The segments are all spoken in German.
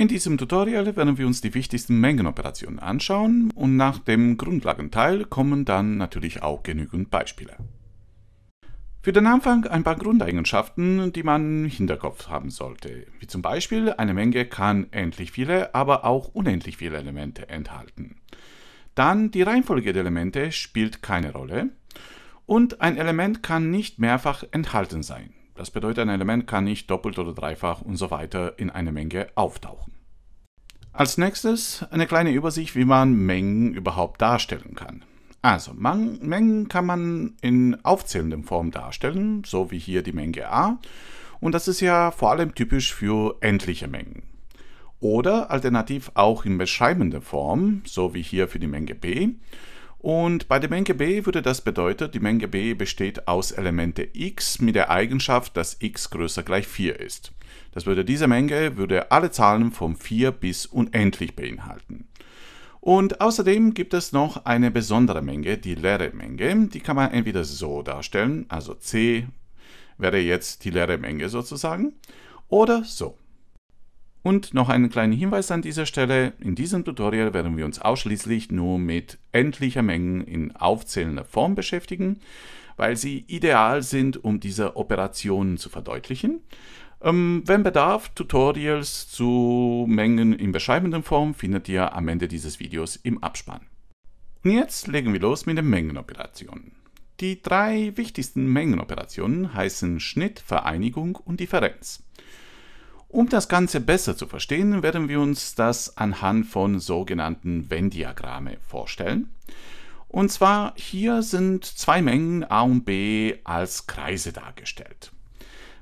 In diesem Tutorial werden wir uns die wichtigsten Mengenoperationen anschauen und nach dem Grundlagenteil kommen dann natürlich auch genügend Beispiele. Für den Anfang ein paar Grundeigenschaften, die man im Hinterkopf haben sollte, wie zum Beispiel eine Menge kann endlich viele, aber auch unendlich viele Elemente enthalten. Dann die Reihenfolge der Elemente spielt keine Rolle und ein Element kann nicht mehrfach enthalten sein. Das bedeutet, ein Element kann nicht doppelt oder dreifach und so weiter in eine Menge auftauchen. Als nächstes eine kleine Übersicht, wie man Mengen überhaupt darstellen kann. Also Mengen kann man in aufzählender Form darstellen, so wie hier die Menge a. Und das ist ja vor allem typisch für endliche Mengen. Oder alternativ auch in beschreibender Form, so wie hier für die Menge b. Und bei der Menge B würde das bedeuten, die Menge B besteht aus Elemente x mit der Eigenschaft, dass x größer gleich 4 ist. Das würde diese Menge würde alle Zahlen von 4 bis unendlich beinhalten. Und außerdem gibt es noch eine besondere Menge, die leere Menge. Die kann man entweder so darstellen, also c wäre jetzt die leere Menge sozusagen, oder so. Und noch einen kleinen Hinweis an dieser Stelle. In diesem Tutorial werden wir uns ausschließlich nur mit endlicher Mengen in aufzählender Form beschäftigen, weil sie ideal sind, um diese Operationen zu verdeutlichen. Ähm, wenn Bedarf, Tutorials zu Mengen in beschreibender Form findet ihr am Ende dieses Videos im Abspann. Und jetzt legen wir los mit den Mengenoperationen. Die drei wichtigsten Mengenoperationen heißen Schnitt, Vereinigung und Differenz. Um das Ganze besser zu verstehen, werden wir uns das anhand von sogenannten Venn-Diagramme vorstellen. Und zwar hier sind zwei Mengen a und b als Kreise dargestellt.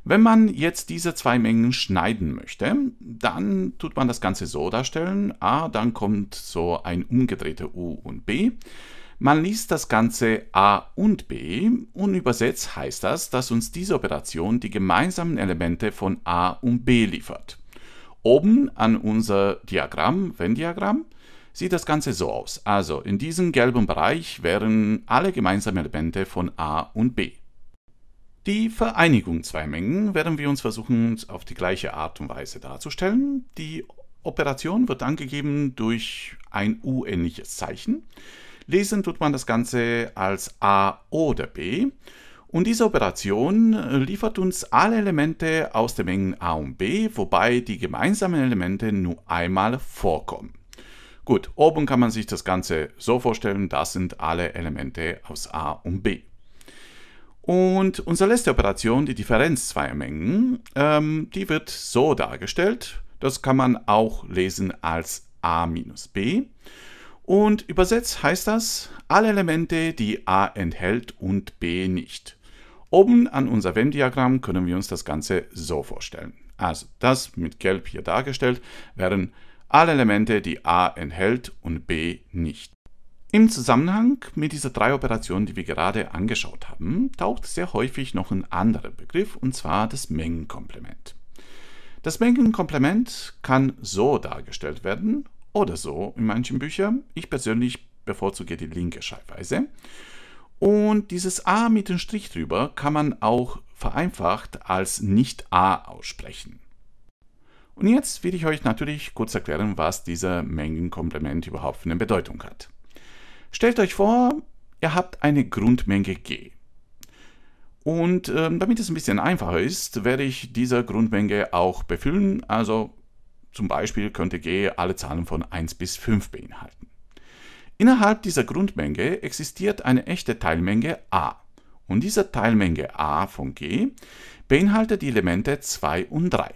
Wenn man jetzt diese zwei Mengen schneiden möchte, dann tut man das Ganze so darstellen. a, dann kommt so ein umgedrehter u und b. Man liest das Ganze a und b und übersetzt heißt das, dass uns diese Operation die gemeinsamen Elemente von a und b liefert. Oben an unser Diagramm, Venn-Diagramm, sieht das Ganze so aus. Also in diesem gelben Bereich wären alle gemeinsamen Elemente von a und b. Die Vereinigung zwei Mengen werden wir uns versuchen auf die gleiche Art und Weise darzustellen. Die Operation wird angegeben durch ein u-ähnliches Zeichen. Lesen tut man das Ganze als A oder B. Und diese Operation liefert uns alle Elemente aus den Mengen A und B, wobei die gemeinsamen Elemente nur einmal vorkommen. Gut, oben kann man sich das Ganze so vorstellen, das sind alle Elemente aus A und B. Und unsere letzte Operation, die Differenz zweier Mengen, ähm, die wird so dargestellt. Das kann man auch lesen als a minus b. Und übersetzt heißt das alle Elemente, die a enthält und b nicht. Oben an unser Venn-Diagramm können wir uns das Ganze so vorstellen. Also das mit Gelb hier dargestellt wären alle Elemente, die a enthält und b nicht. Im Zusammenhang mit dieser drei Operationen, die wir gerade angeschaut haben, taucht sehr häufig noch ein anderer Begriff, und zwar das Mengenkomplement. Das Mengenkomplement kann so dargestellt werden oder so in manchen Büchern. Ich persönlich bevorzuge die linke Schreibweise. Und dieses A mit dem Strich drüber kann man auch vereinfacht als nicht A aussprechen. Und jetzt will ich euch natürlich kurz erklären, was dieser Mengenkomplement überhaupt für eine Bedeutung hat. Stellt euch vor, ihr habt eine Grundmenge G. Und ähm, damit es ein bisschen einfacher ist, werde ich dieser Grundmenge auch befüllen. Also zum Beispiel könnte G alle Zahlen von 1 bis 5 beinhalten. Innerhalb dieser Grundmenge existiert eine echte Teilmenge a. Und diese Teilmenge a von G beinhaltet die Elemente 2 und 3.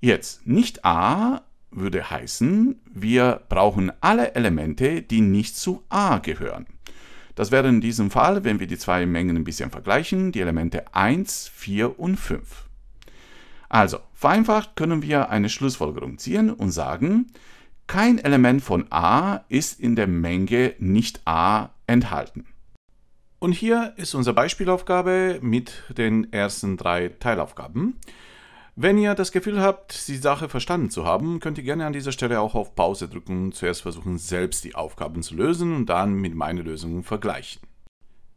Jetzt, nicht a würde heißen, wir brauchen alle Elemente, die nicht zu a gehören. Das wäre in diesem Fall, wenn wir die zwei Mengen ein bisschen vergleichen, die Elemente 1, 4 und 5. Also, vereinfacht können wir eine Schlussfolgerung ziehen und sagen, kein Element von a ist in der Menge nicht a enthalten. Und hier ist unsere Beispielaufgabe mit den ersten drei Teilaufgaben. Wenn ihr das Gefühl habt, die Sache verstanden zu haben, könnt ihr gerne an dieser Stelle auch auf Pause drücken und zuerst versuchen, selbst die Aufgaben zu lösen und dann mit meinen Lösungen vergleichen.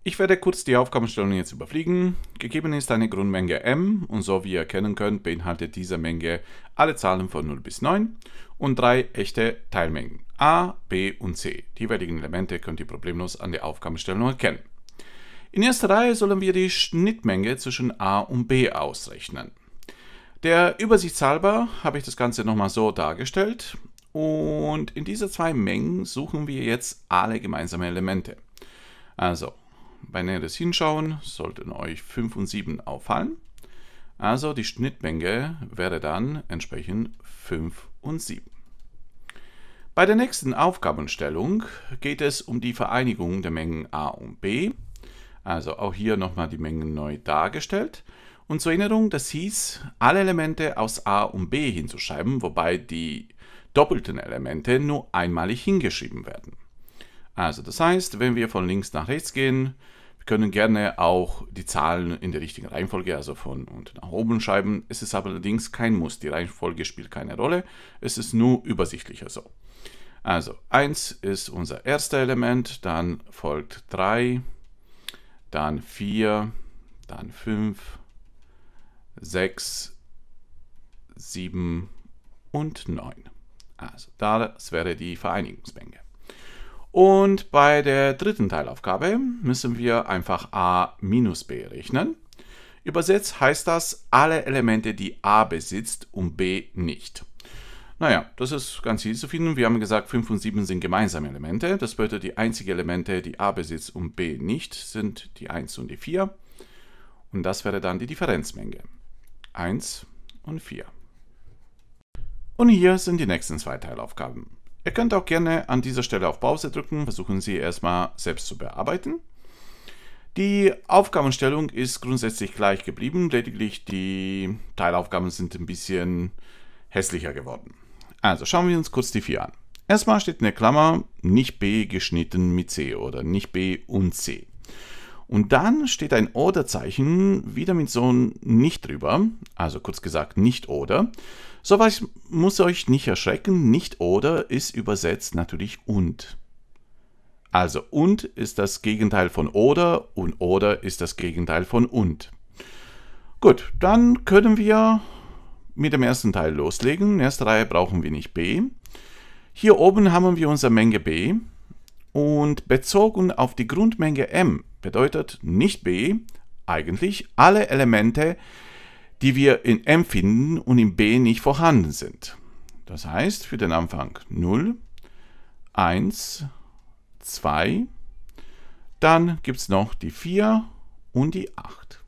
Ich werde kurz die Aufgabenstellung jetzt überfliegen. Gegeben ist eine Grundmenge m und so wie ihr erkennen könnt, beinhaltet diese Menge alle Zahlen von 0 bis 9 und drei echte Teilmengen a, b und c. Die jeweiligen Elemente könnt ihr problemlos an der Aufgabenstellung erkennen. In erster Reihe sollen wir die Schnittmenge zwischen a und b ausrechnen. Der Übersicht halber habe ich das Ganze nochmal so dargestellt und in diese zwei Mengen suchen wir jetzt alle gemeinsamen Elemente. Also bei näheres Hinschauen sollten euch 5 und 7 auffallen. Also die Schnittmenge wäre dann entsprechend 5 und 7. Bei der nächsten Aufgabenstellung geht es um die Vereinigung der Mengen a und b. Also auch hier nochmal die Mengen neu dargestellt. Und zur Erinnerung, das hieß, alle Elemente aus a und b hinzuschreiben, wobei die doppelten Elemente nur einmalig hingeschrieben werden. Also das heißt, wenn wir von links nach rechts gehen, wir können gerne auch die Zahlen in der richtigen Reihenfolge, also von unten nach oben schreiben. Es ist allerdings kein Muss, die Reihenfolge spielt keine Rolle, es ist nur übersichtlicher so. Also 1 ist unser erstes Element, dann folgt 3, dann 4, dann 5, 6, 7 und 9. Also das wäre die Vereinigungsmenge. Und bei der dritten Teilaufgabe müssen wir einfach a minus b rechnen. Übersetzt heißt das alle Elemente, die a besitzt und b nicht. Naja, das ist ganz easy zu finden. Wir haben gesagt, 5 und 7 sind gemeinsame Elemente. Das bedeutet, die einzigen Elemente, die a besitzt und b nicht, sind die 1 und die 4. Und das wäre dann die Differenzmenge. 1 und 4. Und hier sind die nächsten zwei Teilaufgaben. Ihr könnt auch gerne an dieser Stelle auf Pause drücken, versuchen sie erstmal selbst zu bearbeiten. Die Aufgabenstellung ist grundsätzlich gleich geblieben, lediglich die Teilaufgaben sind ein bisschen hässlicher geworden. Also schauen wir uns kurz die vier an. Erstmal steht eine Klammer nicht B geschnitten mit C oder nicht B und C. Und dann steht ein Oder-Zeichen wieder mit so einem Nicht drüber, also kurz gesagt nicht Oder. Sowas muss euch nicht erschrecken, nicht oder ist übersetzt natürlich und. Also und ist das Gegenteil von oder und oder ist das Gegenteil von und. Gut, dann können wir mit dem ersten Teil loslegen. Erste Reihe brauchen wir nicht b. Hier oben haben wir unsere Menge b und bezogen auf die Grundmenge m bedeutet nicht b eigentlich alle Elemente, die wir in M finden und in B nicht vorhanden sind. Das heißt, für den Anfang 0, 1, 2, dann gibt es noch die 4 und die 8.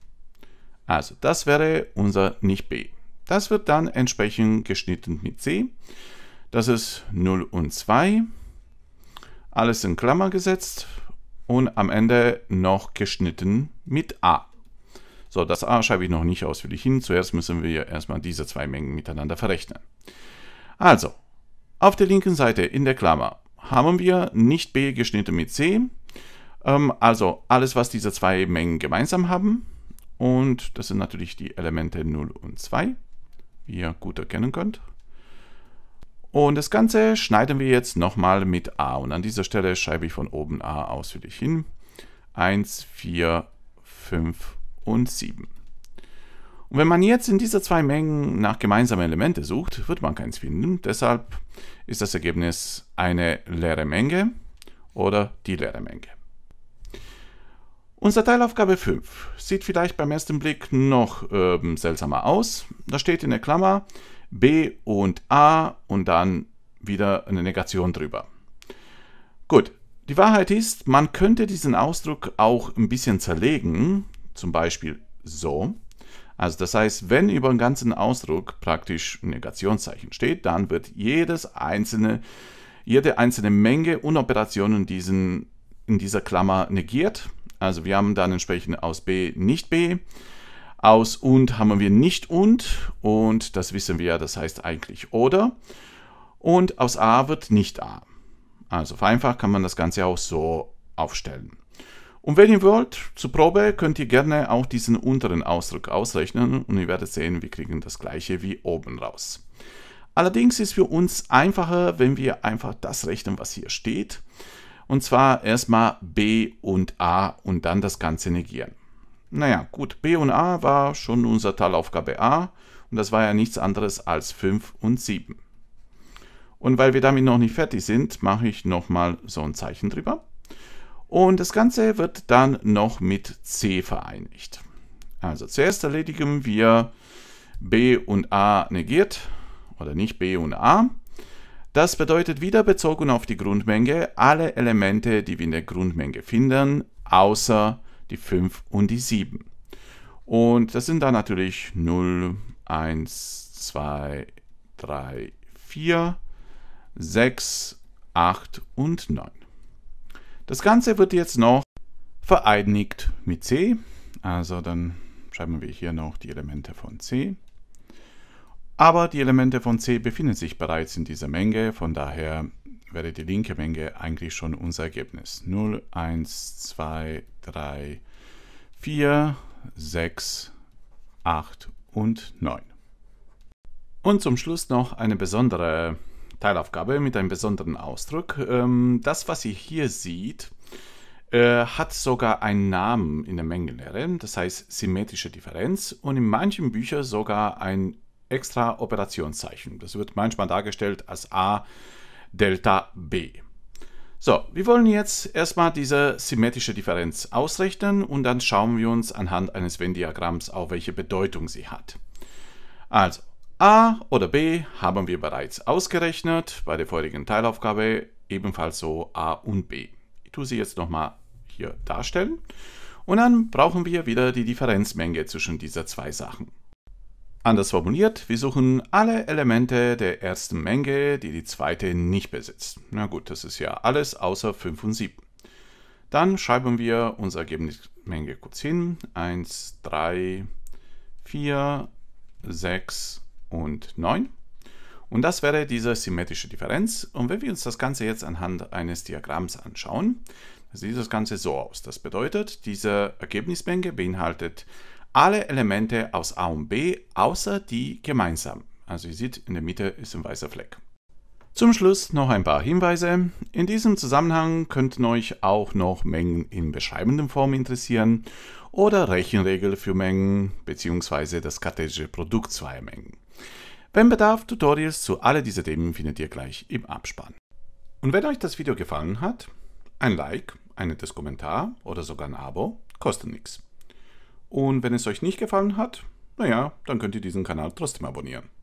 Also das wäre unser Nicht-B. Das wird dann entsprechend geschnitten mit C. Das ist 0 und 2. Alles in Klammer gesetzt und am Ende noch geschnitten mit A. So, das a schreibe ich noch nicht ausführlich hin. Zuerst müssen wir erstmal diese zwei Mengen miteinander verrechnen. Also, auf der linken Seite in der Klammer haben wir nicht b geschnitten mit c. Ähm, also alles, was diese zwei Mengen gemeinsam haben. Und das sind natürlich die Elemente 0 und 2, wie ihr gut erkennen könnt. Und das Ganze schneiden wir jetzt nochmal mit a. Und an dieser Stelle schreibe ich von oben a ausführlich hin. 1, 4, 5 und 7. Und wenn man jetzt in dieser zwei Mengen nach gemeinsamen Elemente sucht, wird man keins finden. Deshalb ist das Ergebnis eine leere Menge oder die leere Menge. Unsere Teilaufgabe 5 sieht vielleicht beim ersten Blick noch äh, seltsamer aus. Da steht in der Klammer B und A und dann wieder eine Negation drüber. Gut, die Wahrheit ist, man könnte diesen Ausdruck auch ein bisschen zerlegen, zum Beispiel so. Also das heißt, wenn über den ganzen Ausdruck praktisch ein Negationszeichen steht, dann wird jedes einzelne, jede einzelne Menge und Operation in, diesen, in dieser Klammer negiert. Also wir haben dann entsprechend aus B nicht B. Aus und haben wir nicht und und das wissen wir, das heißt eigentlich oder. Und aus a wird nicht a. Also vereinfacht kann man das Ganze auch so aufstellen. Und wenn ihr wollt, zur Probe könnt ihr gerne auch diesen unteren Ausdruck ausrechnen und ihr werdet sehen, wir kriegen das gleiche wie oben raus. Allerdings ist für uns einfacher, wenn wir einfach das rechnen, was hier steht. Und zwar erstmal b und a und dann das Ganze negieren. Naja, gut, b und a war schon unsere Teilaufgabe a und das war ja nichts anderes als 5 und 7. Und weil wir damit noch nicht fertig sind, mache ich nochmal so ein Zeichen drüber. Und das Ganze wird dann noch mit C vereinigt. Also zuerst erledigen wir B und A negiert oder nicht B und A. Das bedeutet wieder bezogen auf die Grundmenge alle Elemente, die wir in der Grundmenge finden, außer die 5 und die 7. Und das sind dann natürlich 0, 1, 2, 3, 4, 6, 8 und 9. Das Ganze wird jetzt noch vereinigt mit C. Also dann schreiben wir hier noch die Elemente von C. Aber die Elemente von C befinden sich bereits in dieser Menge, von daher wäre die linke Menge eigentlich schon unser Ergebnis. 0, 1, 2, 3, 4, 6, 8 und 9. Und zum Schluss noch eine besondere Teilaufgabe mit einem besonderen Ausdruck. Ähm, das, was ihr hier seht, äh, hat sogar einen Namen in der Mengenlehre, das heißt symmetrische Differenz und in manchen Büchern sogar ein extra Operationszeichen. Das wird manchmal dargestellt als A Delta B. So, wir wollen jetzt erstmal diese symmetrische Differenz ausrechnen und dann schauen wir uns anhand eines Venn-Diagramms auf, welche Bedeutung sie hat. Also, A oder B haben wir bereits ausgerechnet bei der vorigen Teilaufgabe, ebenfalls so A und B. Ich tue sie jetzt nochmal hier darstellen. Und dann brauchen wir wieder die Differenzmenge zwischen dieser zwei Sachen. Anders formuliert, wir suchen alle Elemente der ersten Menge, die die zweite nicht besitzt. Na gut, das ist ja alles außer 5 und 7. Dann schreiben wir unsere Ergebnismenge kurz hin. 1, 3, 4, 6, 7 und 9. Und das wäre diese symmetrische Differenz. Und wenn wir uns das Ganze jetzt anhand eines Diagramms anschauen, dann sieht das Ganze so aus. Das bedeutet, diese Ergebnismenge beinhaltet alle Elemente aus A und B, außer die gemeinsam. Also ihr seht, in der Mitte ist ein weißer Fleck. Zum Schluss noch ein paar Hinweise. In diesem Zusammenhang könnten euch auch noch Mengen in beschreibenden Form interessieren oder Rechenregel für Mengen bzw. das kartesische Produkt zweier Mengen. Wenn Bedarf, Tutorials zu alle diese Themen findet ihr gleich im Abspann. Und wenn euch das Video gefallen hat, ein Like, ein nettes Kommentar oder sogar ein Abo kostet nichts. Und wenn es euch nicht gefallen hat, naja, dann könnt ihr diesen Kanal trotzdem abonnieren.